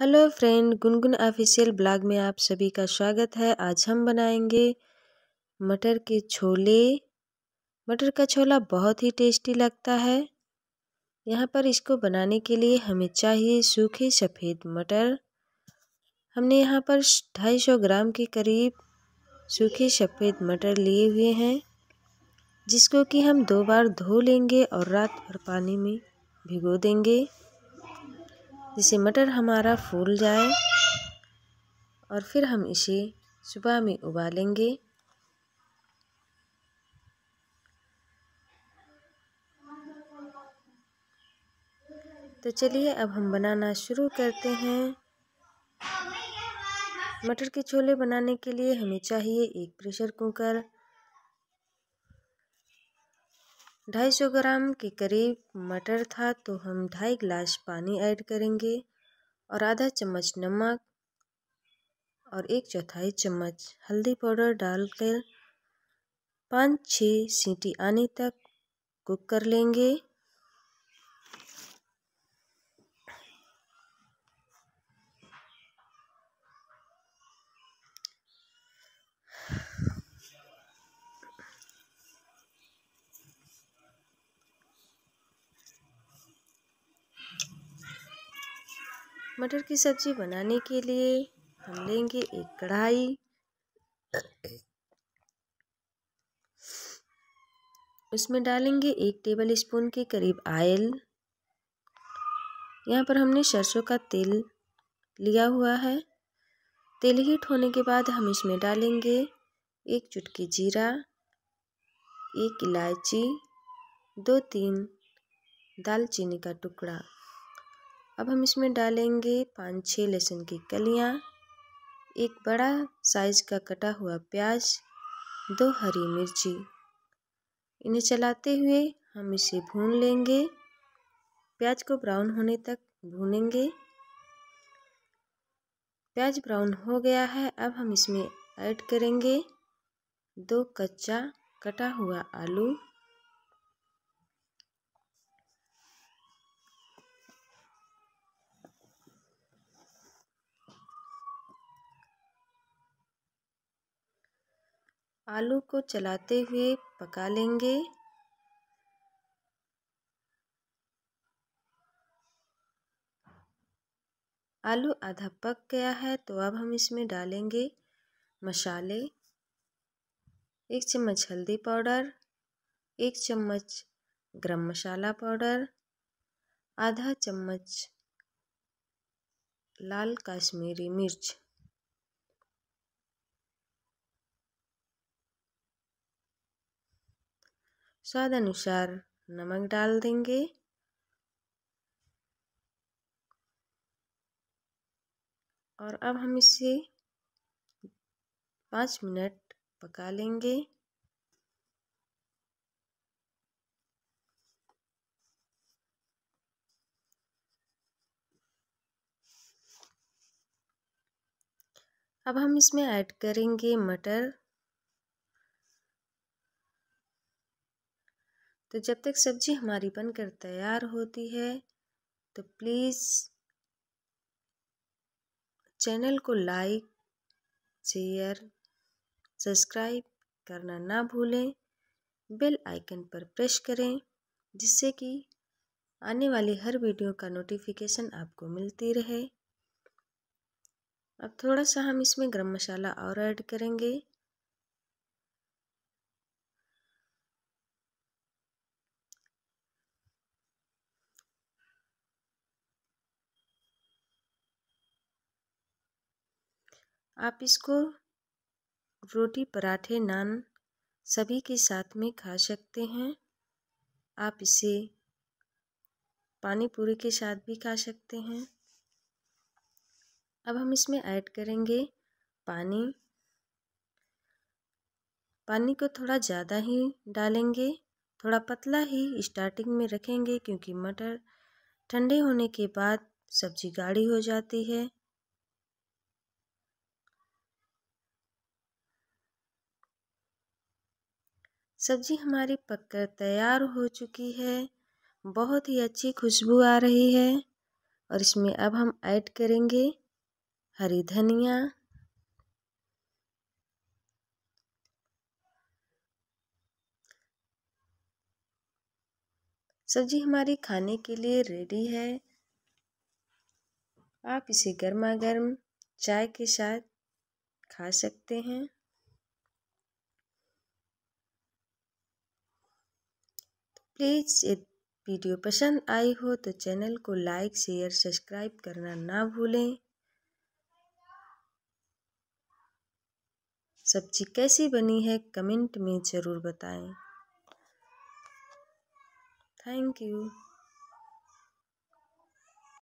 hello friend Gungun official blog में आप सभी का स्वागत है आज हम बनाएंगे मटर के छोले मटर का छोला बहुत ही टेस्टी लगता है यहाँ पर इसको बनाने के लिए हमें चाहिए सूखे सफ़ेद मटर हमने यहाँ पर 250 ग्राम के करीब सूखे सफ़ेद मटर लिए हुए हैं जिसको कि हम दो बार धो लेंगे और रात भर पानी में भिगो देंगे जिससे मटर हमारा फूल जाए और फिर हम इसे सुबह में उबालेंगे तो चलिए अब हम बनाना शुरू करते हैं मटर के छोले बनाने के लिए हमें चाहिए एक प्रेशर कुकर ढाई सौ ग्राम के करीब मटर था तो हम ढाई गिलास पानी ऐड करेंगे और आधा चम्मच नमक और एक चौथाई चम्मच हल्दी पाउडर डालकर पाँच छः सीटी आने तक कुक कर लेंगे मटर की सब्ज़ी बनाने के लिए हम लेंगे एक कढ़ाई उसमें डालेंगे एक टेबल स्पून के करीब आयल यहाँ पर हमने सरसों का तेल लिया हुआ है तेल हीट होने के बाद हम इसमें डालेंगे एक चुटकी जीरा एक इलायची दो तीन दालचीनी का टुकड़ा अब हम इसमें डालेंगे पाँच छः लहसुन की कलियाँ एक बड़ा साइज का कटा हुआ प्याज दो हरी मिर्ची इन्हें चलाते हुए हम इसे भून लेंगे प्याज को ब्राउन होने तक भूनेंगे प्याज ब्राउन हो गया है अब हम इसमें ऐड करेंगे दो कच्चा कटा हुआ आलू आलू को चलाते हुए पका लेंगे आलू आधा पक गया है तो अब हम इसमें डालेंगे मसाले एक चम्मच हल्दी पाउडर एक चम्मच गरम मसाला पाउडर आधा चम्मच लाल कश्मीरी मिर्च स्वाद अनुसार नमक डाल देंगे और अब हम इसे पाँच मिनट पका लेंगे अब हम इसमें ऐड करेंगे मटर तो जब तक सब्ज़ी हमारी बनकर तैयार होती है तो प्लीज़ चैनल को लाइक शेयर सब्सक्राइब करना ना भूलें बेल आइकन पर प्रेस करें जिससे कि आने वाली हर वीडियो का नोटिफिकेशन आपको मिलती रहे अब थोड़ा सा हम इसमें गरम मसाला और ऐड करेंगे आप इसको रोटी पराठे नान सभी के साथ में खा सकते हैं आप इसे पानी पूरी के साथ भी खा सकते हैं अब हम इसमें ऐड करेंगे पानी पानी को थोड़ा ज़्यादा ही डालेंगे थोड़ा पतला ही स्टार्टिंग में रखेंगे क्योंकि मटर ठंडे होने के बाद सब्ज़ी गाढ़ी हो जाती है सब्जी हमारी पककर तैयार हो चुकी है बहुत ही अच्छी खुशबू आ रही है और इसमें अब हम ऐड करेंगे हरी धनिया सब्जी हमारी खाने के लिए रेडी है आप इसे गर्मा गर्म चाय के साथ खा सकते हैं प्लीज़ ये वीडियो पसंद आई हो तो चैनल को लाइक शेयर सब्सक्राइब करना ना भूलें सब्जी कैसी बनी है कमेंट में ज़रूर बताएं थैंक यू